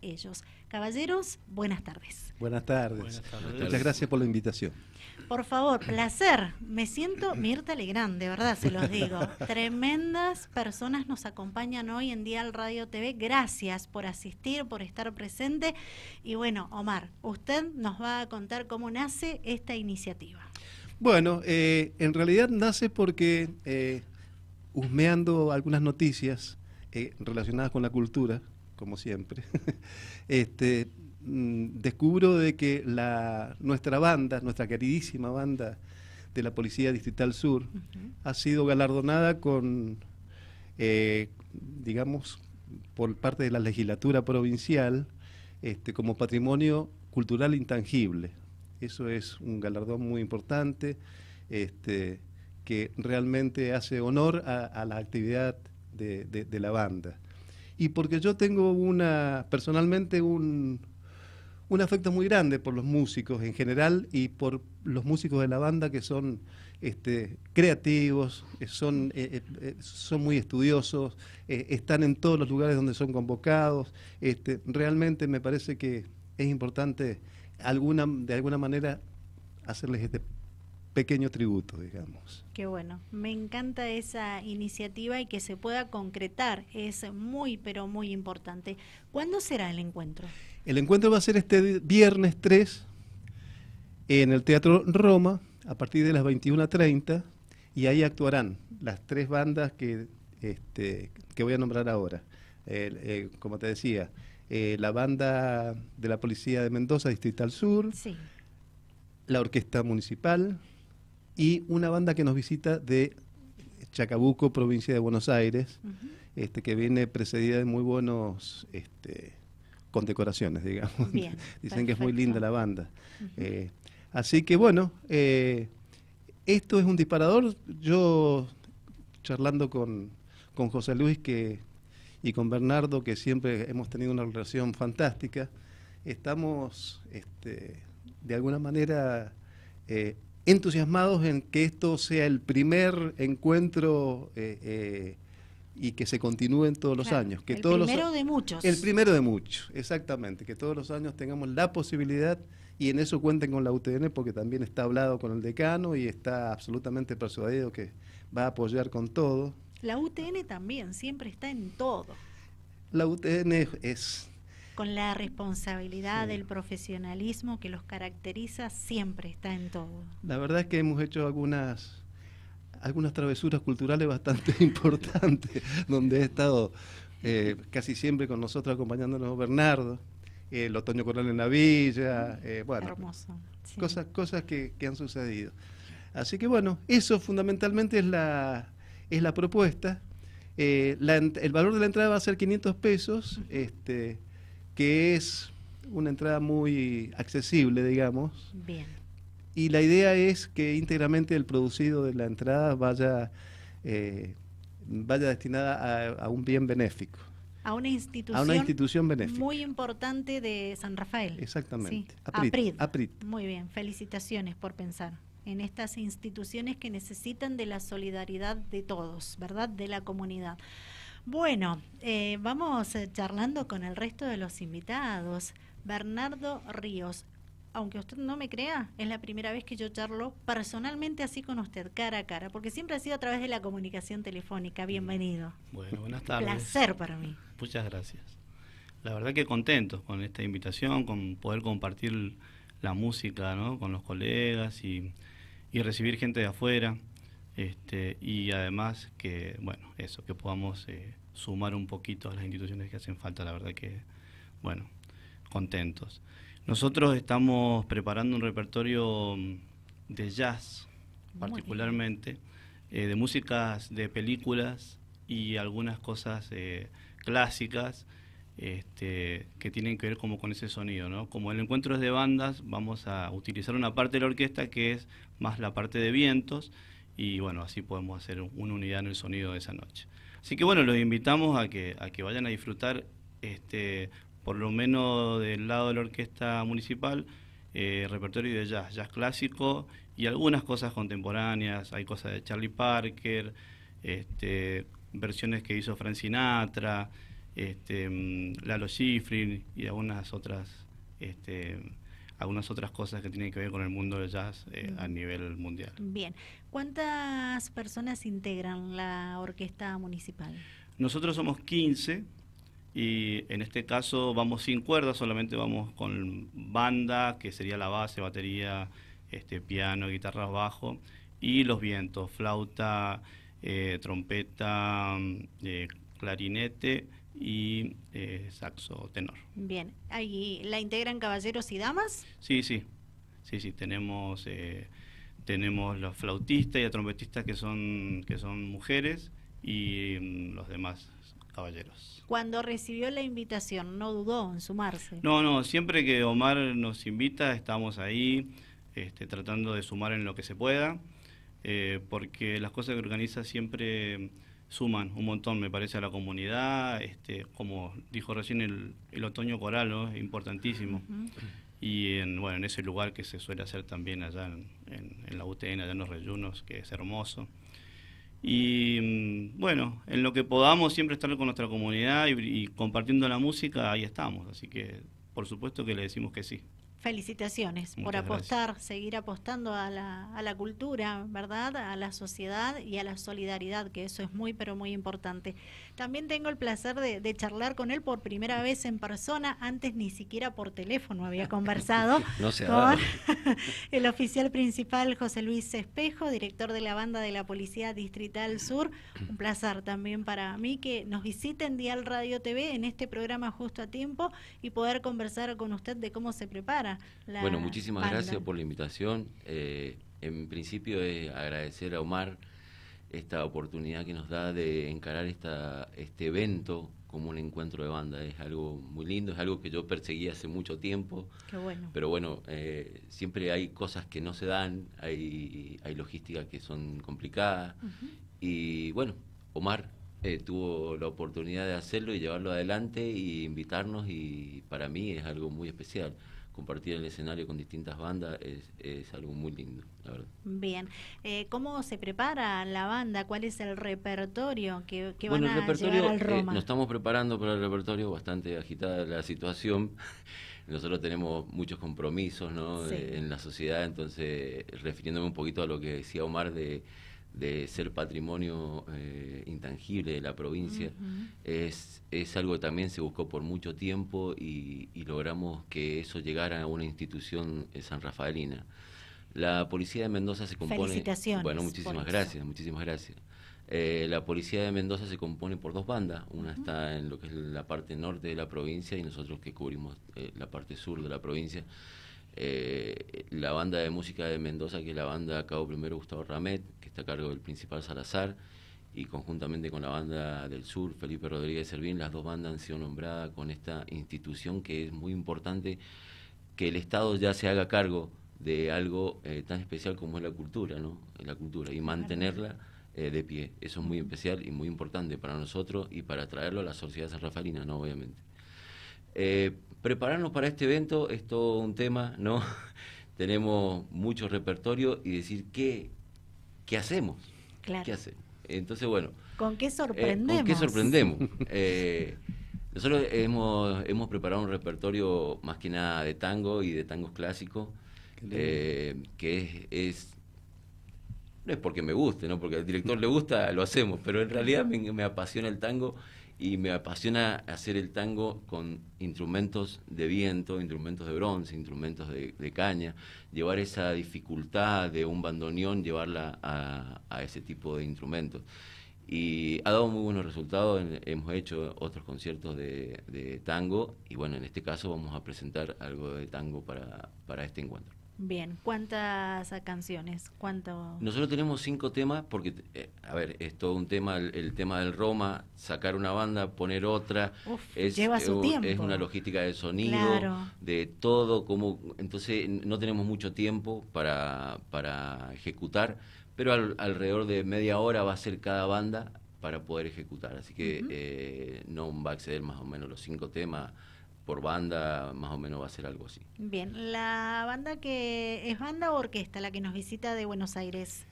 ellos. Caballeros, buenas tardes. Buenas tardes. Muchas gracias por la invitación. Por favor, placer. Me siento Mirta Legrand, de verdad se los digo. Tremendas personas nos acompañan hoy en Día al Radio TV. Gracias por asistir, por estar presente. Y bueno, Omar, usted nos va a contar cómo nace esta iniciativa. Bueno, eh, en realidad nace porque eh, husmeando algunas noticias eh, relacionadas con la cultura, como siempre, este, mm, descubro de que nuestra banda, nuestra queridísima banda de la Policía Distrital Sur, ha sido galardonada con, eh, digamos, por parte de la legislatura provincial este, como patrimonio cultural intangible. Eso es un galardón muy importante este, que realmente hace honor a, la actividad de la banda y porque yo tengo una, personalmente, un, un afecto muy grande por los músicos en general y por los músicos de la banda que son este, creativos, eh, son, eh, eh, son muy estudiosos, están en todos los lugares donde son convocados. Este, realmente me parece que es importante alguna, de alguna manera hacerles este pequeño tributo, digamos. Qué bueno, me encanta esa iniciativa y que se pueda concretar, es muy, pero muy importante. ¿Cuándo será el encuentro? El encuentro va a ser este viernes 3 en el Teatro Roma a partir de las 21.30 y ahí actuarán las tres bandas que, este, que voy a nombrar ahora. como te decía, eh, la banda de la Policía de Mendoza, Distrital Sur, la Orquesta Municipal, y una banda que nos visita de Chacabuco, provincia de Buenos Aires, este, que viene precedida de muy buenos este, condecoraciones, digamos. Dicen que es muy linda la banda. Eh, así que bueno, eh, esto es un disparador. Yo charlando con, José Luis que, y con Bernardo, que siempre hemos tenido una relación fantástica, estamos este, de alguna manera... Eh, entusiasmados en que esto sea el primer encuentro eh, eh, y que se continúe en todos los años. Que el primero de muchos. El primero de muchos, exactamente. Que todos los años tengamos la posibilidad y en eso cuenten con la UTN porque también está hablado con el decano y está absolutamente persuadido que va a apoyar con todo. La UTN también siempre está en todo. La UTN es con la responsabilidad, del el profesionalismo que los caracteriza, siempre está en todo. La verdad es que hemos hecho algunas, algunas travesuras culturales bastante importantes, donde he estado eh, casi siempre con nosotros acompañándonos Bernardo, el otoño coral en la villa, eh, bueno, cosas, cosas que, han sucedido. Así que bueno, eso fundamentalmente es la, es la propuesta. Eh, el valor de la entrada va a ser 500 pesos. Este, que es una entrada muy accesible, digamos. Bien. Y la idea es que íntegramente el producido de la entrada vaya, eh, vaya destinada a, un bien benéfico. A una institución, a una institución benéfica. muy importante de San Rafael. Exactamente. A Muy bien, felicitaciones por pensar en estas instituciones que necesitan de la solidaridad de todos, ¿verdad? De la comunidad. Bueno, eh, vamos eh, charlando con el resto de los invitados. Bernardo Ríos, aunque usted no me crea, es la primera vez que yo charlo personalmente así con usted, cara a cara, porque siempre ha sido a través de la comunicación telefónica. Bienvenido. Bueno, buenas tardes. Un placer para mí. Muchas gracias. La verdad que contento con esta invitación, con poder compartir la música con los colegas y, y recibir gente de afuera. Este, y además que, bueno, eso, que podamos eh, sumar un poquito a las instituciones que hacen falta, la verdad que, bueno, contentos. Nosotros estamos preparando un repertorio mm, de jazz, particularmente, eh, de músicas de películas y algunas cosas eh, clásicas este, que tienen que ver como con ese sonido, Como el encuentro es de bandas, vamos a utilizar una parte de la orquesta que es más la parte de vientos, y bueno, así podemos hacer una unidad en el sonido de esa noche. Así que bueno, los invitamos a que, a que vayan a disfrutar, este, por lo menos del lado de la orquesta municipal, eh, repertorio de jazz, jazz clásico y algunas cosas contemporáneas, hay cosas de Charlie Parker, este, versiones que hizo Frank Sinatra, este, mm, Lalo Schifrin y algunas otras este, algunas otras cosas que tienen que ver con el mundo del jazz eh, a nivel mundial. Bien, ¿Cuántas personas integran la orquesta municipal? Nosotros somos 15 y en este caso vamos sin cuerdas, solamente vamos con banda, que sería la base, batería, este, piano, guitarra, bajo, y los vientos, flauta, eh, trompeta, mm, eh, clarinete y eh, saxo tenor. Bien, ¿ahí la integran caballeros y damas? Sí, sí, sí, sí, tenemos tenemos los flautistas y trompetistas que son, que son mujeres y mm, los demás caballeros. Cuando recibió la invitación, ¿no dudó en sumarse? No, no, siempre que Omar nos invita estamos ahí este, tratando de sumar en lo que se pueda, eh, porque las cosas que organiza siempre suman un montón, me parece, a la comunidad, este, como dijo recién el, el otoño coral, es importantísimo. Y en, bueno, en ese lugar que se suele hacer también allá en, la UTN, allá en los reyunos, que es hermoso. Y mm, bueno, en lo que podamos siempre estar con nuestra comunidad y, y compartiendo la música, ahí estamos. Así que por supuesto que le decimos que sí. Felicitaciones por apostar, seguir apostando a la, cultura, ¿verdad? A la sociedad y a la solidaridad, que eso es muy, pero muy importante. También tengo el placer de, charlar con él por primera vez en persona, antes ni siquiera por teléfono había conversado no se con el oficial principal José Luis Espejo, director de la banda de la Policía Distrital Sur. Un placer también para mí que nos visiten Dial Radio TV en este programa justo a tiempo y poder conversar con usted de cómo se prepara bueno, muchísimas gracias por la invitación. Eh, en principio es agradecer a Omar esta oportunidad que nos da de encarar este evento como un encuentro de banda. Es algo muy lindo, es algo que yo perseguí hace mucho tiempo. Pero bueno, eh, siempre hay cosas que no se dan, hay, hay logísticas que son complicadas. Y bueno, Omar eh, tuvo la oportunidad de hacerlo y llevarlo adelante y invitarnos y para mí es algo muy especial compartir el escenario con distintas bandas es, algo muy lindo, la verdad. Bien, eh, ¿cómo se prepara la banda? ¿Cuál es el repertorio que, que van a llevar al eh, nos estamos preparando para el repertorio, bastante agitada la situación. Nosotros tenemos muchos compromisos ¿no? Eh, en la sociedad, entonces refiriéndome un poquito a lo que decía Omar de de ser patrimonio eh, intangible de la provincia, es, es, algo que también se buscó por mucho tiempo y, logramos que eso llegara a una institución eh, sanrafaelina. La policía de Mendoza se compone... bueno, muchísimas gracias, muchísimas gracias. Eh, la policía de Mendoza se compone por dos bandas, una está en lo que es la parte norte de la provincia y nosotros que cubrimos la parte sur de la provincia. Eh, la banda de música de Mendoza, que es la banda Cabo Primero Gustavo Ramet, que está a cargo del Principal Salazar, y conjuntamente con la banda del Sur, Felipe Rodríguez Servín, las dos bandas han sido nombradas con esta institución que es muy importante que el Estado ya se haga cargo de algo eh, tan especial como es la cultura, ¿no? La cultura y mantenerla eh, de pie. Eso es muy especial y muy importante para nosotros y para traerlo a la sociedad rafalinas ¿no? Obviamente. Prepararnos para este evento es todo un tema, ¿no? Tenemos mucho repertorio y decir qué, qué hacemos. Claro. ¿Qué hacemos? Entonces, bueno. ¿Con qué sorprendemos? Eh, ¿Con qué sorprendemos? Eh, nosotros hemos, hemos preparado un repertorio más que nada de tango y de tangos clásicos, eh, que es, es no es porque me guste, ¿no? porque al director le gusta, lo hacemos, pero en realidad me apasiona el tango y me apasiona hacer el tango con instrumentos de viento, instrumentos de bronce, instrumentos de, caña, llevar esa dificultad de un bandoneón, llevarla a, ese tipo de instrumentos. Y ha dado muy buenos resultados, hemos hecho otros conciertos de, tango y bueno, en este caso vamos a presentar algo de tango para este encuentro. Bien, ¿cuántas canciones? ¿Cuánto? Nosotros tenemos cinco temas porque, eh, a ver, es todo un tema, el, tema del Roma, sacar una banda, poner otra, lleva su eh, tiempo. es una logística de sonido, de todo, como, entonces no tenemos mucho tiempo para, para ejecutar, pero alrededor de media hora va a ser cada banda para poder ejecutar, así que eh, no va a acceder más o menos los cinco temas por banda más o menos va a ser algo así. Bien, la banda que es banda o orquesta, la que nos visita de Buenos Aires.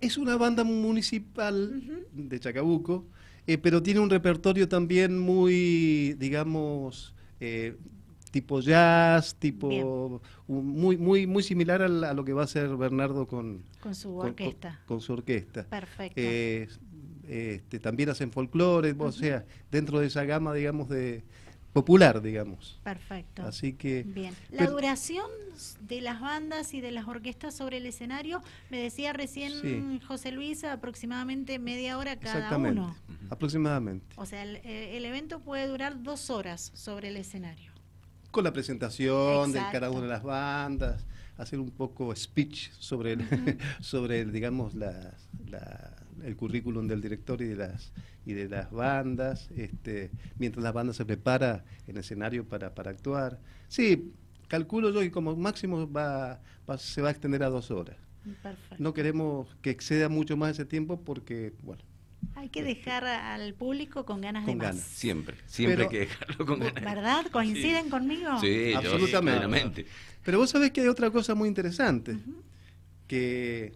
Es una banda municipal de Chacabuco, eh, pero tiene un repertorio también muy, digamos, eh, tipo jazz, tipo muy muy muy similar a, lo que va a hacer Bernardo con, con su orquesta. Con, su orquesta. Perfecto. Eh, este, también hacen folclore, o sea, dentro de esa gama, digamos, de, popular, digamos. Perfecto. Así que. Bien. La duración de las bandas y de las orquestas sobre el escenario, me decía recién José Luis, aproximadamente media hora cada uno. Exactamente. Aproximadamente. O sea, eh, el, evento puede durar dos horas sobre el escenario. Con la presentación de cada una de las bandas, hacer un poco speech sobre, sobre digamos, las el currículum del director y de las y de las bandas, este, mientras las bandas se prepara en escenario para, actuar. Sí, calculo yo que como máximo va, se va a extender a dos horas. Perfecto. No queremos que exceda mucho más ese tiempo porque, bueno, hay que dejar este, al público con ganas con de ganas. más. Siempre, siempre hay que dejarlo con ganas. ¿Verdad? ¿Coinciden conmigo? Sí, absolutamente. Pero vos sabés que hay otra cosa muy interesante, que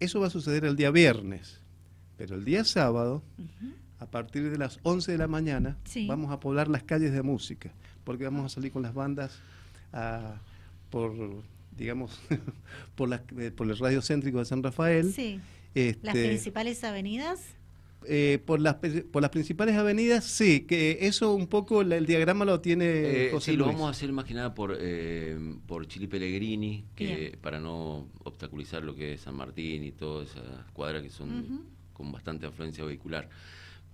eso va a suceder el día viernes, pero el día sábado, a partir de las 11 de la mañana, vamos a poblar las calles de música, porque vamos a salir con las bandas ah, por, digamos, eh, por, el radio céntrico de San Rafael. Este, las principales avenidas. Eh, por, las, por las principales avenidas, sí, que eso un poco el diagrama lo tiene eh, lo vamos a hacer más que nada por, eh, por Chili Pellegrini, que para no obstaculizar lo que es San Martín y todas esas cuadras que son con bastante afluencia vehicular.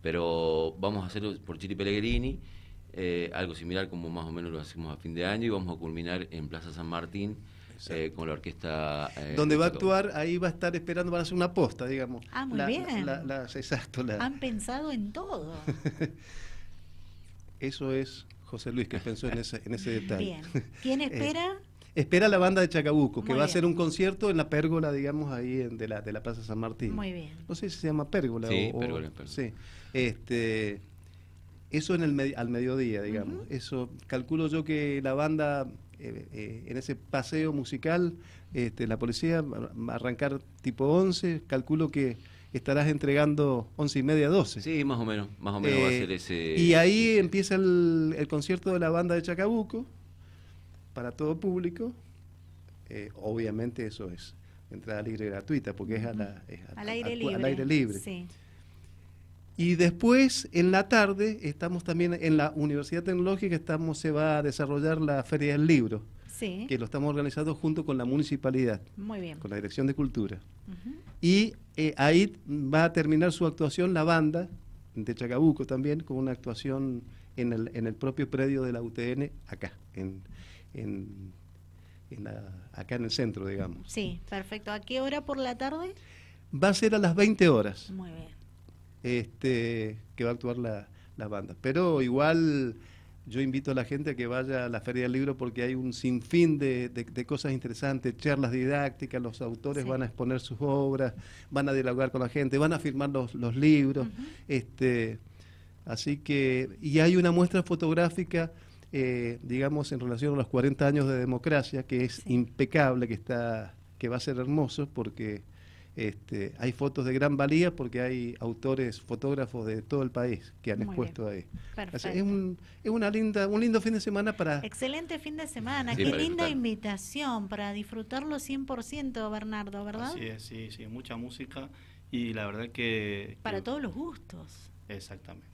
Pero vamos a hacerlo por Chili Pellegrini, eh, algo similar como más o menos lo hacemos a fin de año, y vamos a culminar en Plaza San Martín eh, con la orquesta. Eh, Donde va a actuar, ahí va a estar esperando van a hacer una posta, digamos. Ah, muy bien. exacto. Han pensado en todo. Eso es José Luis que pensó en ese, en ese detalle. Bien. ¿Quién espera? espera la banda de Chacabuco, que va a hacer un concierto en la pérgola, digamos, ahí en, de, la, de la Plaza San Martín. Muy bien. No sé si se llama pérgola. Sí, o, pérgola, pérgola. Sí. Este, eso en el al mediodía, digamos. Eso calculo yo que la banda eh, eh, en ese paseo musical, este, la policía va a arrancar tipo 11, calculo que estarás entregando 11 y media, 12. Sí, más o menos, más o menos va a ser eh, ese... Y ahí empieza el, concierto de la banda de Chacabuco, para todo público. obviamente eso es entrada libre gratuita, porque es, al, aire libre. al aire libre. Sí. Y después, en la tarde, estamos también en la Universidad Tecnológica, estamos, se va a desarrollar la Feria del Libro, que lo estamos organizando junto con la municipalidad, Muy bien. con la Dirección de Cultura. Y eh, ahí va a terminar su actuación la banda de Chacabuco también, con una actuación en el, propio predio de la UTN, acá, en, acá en el centro, digamos. Sí, perfecto. ¿A qué hora por la tarde? Va a ser a las 20 horas. Muy bien este, que va a actuar la, la banda. Pero igual yo invito a la gente a que vaya a la Feria del Libro porque hay un sinfín de, cosas interesantes, charlas didácticas, los autores van a exponer sus obras, van a dialogar con la gente, van a firmar los, libros. este, así que, y hay una muestra fotográfica, eh, digamos, en relación a los 40 años de democracia, que es impecable, que, está, que va a ser hermoso porque este, hay fotos de gran valía porque hay autores, fotógrafos de todo el país que han expuesto ahí. es, un, una linda, un lindo fin de semana para... Excelente fin de semana, qué linda invitación para disfrutarlo 100%, Bernardo, ¿verdad? Sí, sí, sí, mucha música y la verdad que... Para todos los gustos. Exactamente.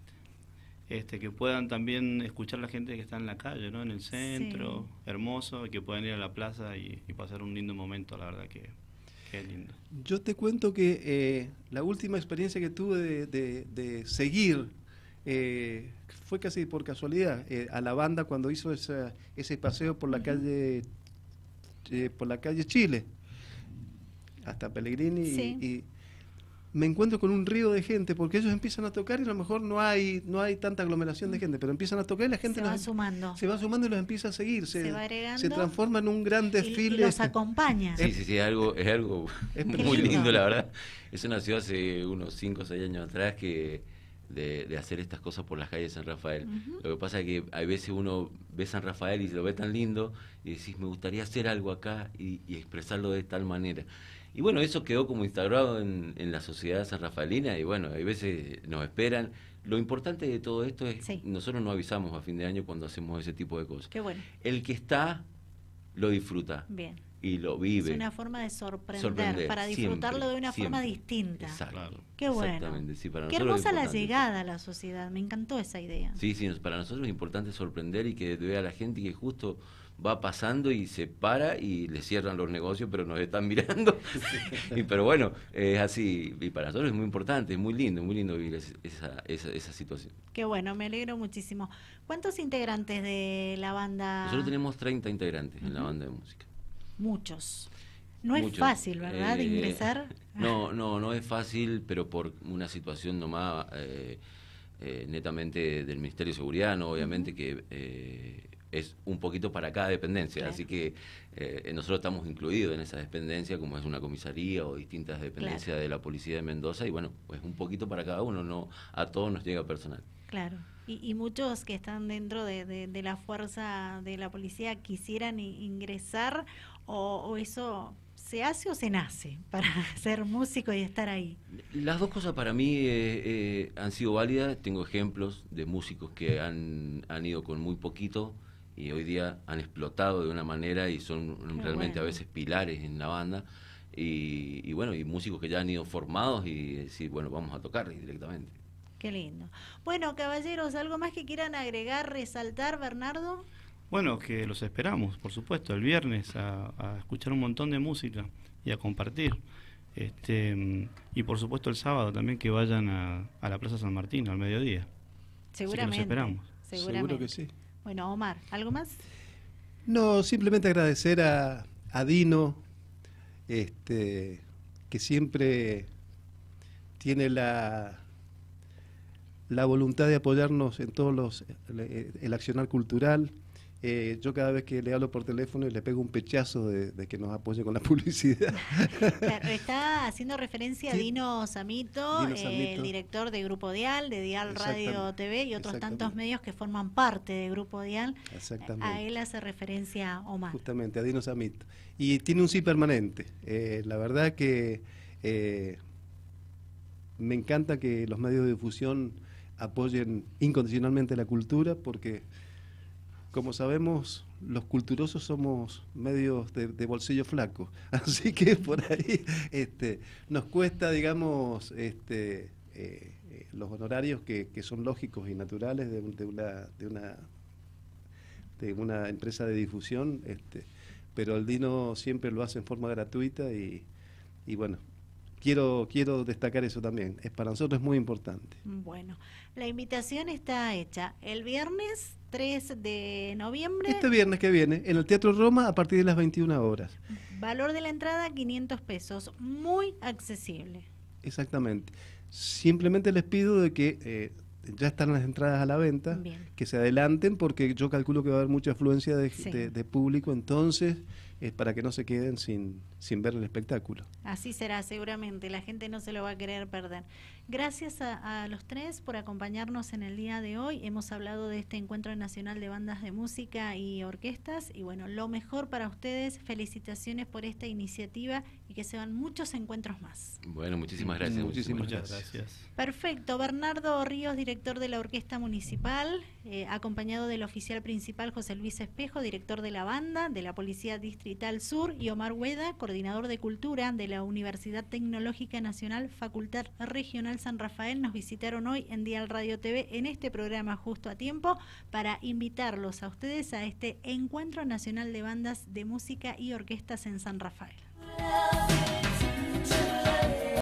Este, que puedan también escuchar la gente que está en la calle, ¿no? En el centro, hermoso, que puedan ir a la plaza y pasar un lindo momento, la verdad que yo te cuento que eh, la última experiencia que tuve de, seguir eh, fue casi por casualidad eh, a la banda cuando hizo ese paseo por la calle por la calle Chile hasta Pellegrini y me encuentro con un río de gente, porque ellos empiezan a tocar y a lo mejor no hay, no hay tanta aglomeración de mm. gente, pero empiezan a tocar y la gente se va em-, sumando. Se va sumando y los empieza a seguir, se, transforma en un gran desfile. Y, los acompaña. Sí, sí, sí, es algo, es algo es muy lindo. la verdad. eso nació hace unos 5 o 6 años atrás que de, hacer estas cosas por las calles de San Rafael. Lo que pasa es que hay veces uno ve San Rafael y lo ve tan lindo y decís, me gustaría hacer algo acá y, y expresarlo de tal manera. Y bueno, eso quedó como instaurado en, la sociedad sanrafalina y bueno, hay veces nos esperan. Lo importante de todo esto es, que nosotros no avisamos a fin de año cuando hacemos ese tipo de cosas. Qué bueno. El que está, lo disfruta. Bien. Y lo vive. Es una forma de sorprender, para disfrutarlo de una forma distinta. Exacto. Qué bueno. Qué hermosa la llegada a la sociedad, me encantó esa idea. Sí, sí, para nosotros es importante sorprender y que vea a la gente y que justo va pasando y se para y le cierran los negocios, pero nos están mirando. y, pero bueno, es así. Y para nosotros es muy importante, es muy lindo, muy lindo vivir esa, esa, situación. Qué bueno, me alegro muchísimo. ¿Cuántos integrantes de la banda? Nosotros tenemos 30 integrantes en la banda de música. Muchos. No es fácil, ¿verdad? Eh, ingresar. No, no, no es fácil, pero por una situación nomás eh, eh, netamente del Ministerio de Seguridad, ¿no? obviamente que es un poquito para cada dependencia. Así que eh, nosotros estamos incluidos en esa dependencia, como es una comisaría o distintas dependencias de la policía de Mendoza, y bueno, pues un poquito para cada uno, no a todos nos llega personal. Claro. Y, muchos que están dentro de, la fuerza de la policía quisieran ingresar, o, eso ¿Se hace o se nace para ser músico y estar ahí? Las dos cosas para mí eh, eh, han sido válidas. Tengo ejemplos de músicos que han, han ido con muy poquito y hoy día han explotado de una manera y son realmente a veces pilares en la banda. Y, bueno, y músicos que ya han ido formados y decir, bueno, vamos a tocar directamente. Qué lindo. Bueno, caballeros, ¿algo más que quieran agregar, resaltar, Bernardo? Bueno, que los esperamos, por supuesto, el viernes a, escuchar un montón de música y a compartir. Este, y por supuesto el sábado también que vayan a, la Plaza San Martín al mediodía. Seguramente. los esperamos. Seguramente. Seguro que sí. Bueno, Omar, ¿algo más? No, simplemente agradecer a, Dino, este, que siempre tiene la, la voluntad de apoyarnos en todos los el accionar cultural eh, yo cada vez que le hablo por teléfono le pego un pechazo de, que nos apoye con la publicidad. está haciendo referencia a Dino Samito, el director de Grupo Dial, de Dial Radio TV y otros tantos medios que forman parte de Grupo Dial. Exactamente. A él hace referencia Omar. Justamente, a Dino Samito. Y tiene un sí permanente. Eh, la verdad que eh, me encanta que los medios de difusión apoyen incondicionalmente la cultura porque como sabemos, los culturosos somos medios de, bolsillo flaco, así que por ahí este, nos cuesta, digamos, este, eh, eh, los honorarios que, son lógicos y naturales de, una, de, una, de una empresa de difusión, este, pero el Dino siempre lo hace en forma gratuita y, y bueno, quiero, quiero destacar eso también. Es, para nosotros es muy importante. Bueno, la invitación está hecha. El viernes 3 de noviembre. Este viernes que viene, en el Teatro Roma, a partir de las 21 horas. Valor de la entrada, 500 pesos. Muy accesible. Exactamente. Simplemente les pido de que... Eh, ya están las entradas a la venta, que se adelanten porque yo calculo que va a haber mucha afluencia de, público, entonces, para que no se queden sin, sin ver el espectáculo. Así será, seguramente. La gente no se lo va a querer perder. Gracias a, los tres por acompañarnos en el día de hoy. Hemos hablado de este Encuentro Nacional de Bandas de Música y Orquestas. Y bueno, lo mejor para ustedes. Felicitaciones por esta iniciativa y que se van muchos encuentros más. Bueno, muchísimas gracias. Muchísimas, gracias. Perfecto. Bernardo Ríos, director de la Orquesta Municipal, eh, acompañado del oficial principal José Luis Espejo, director de la banda, de la Policía Distrital Sur, y Omar Hueda, coordinador de cultura de la Universidad Tecnológica Nacional, Facultad Regional San Rafael, nos visitaron hoy en Dial Radio TV en este programa justo a tiempo para invitarlos a ustedes a este Encuentro Nacional de Bandas de Música y Orquestas en San Rafael.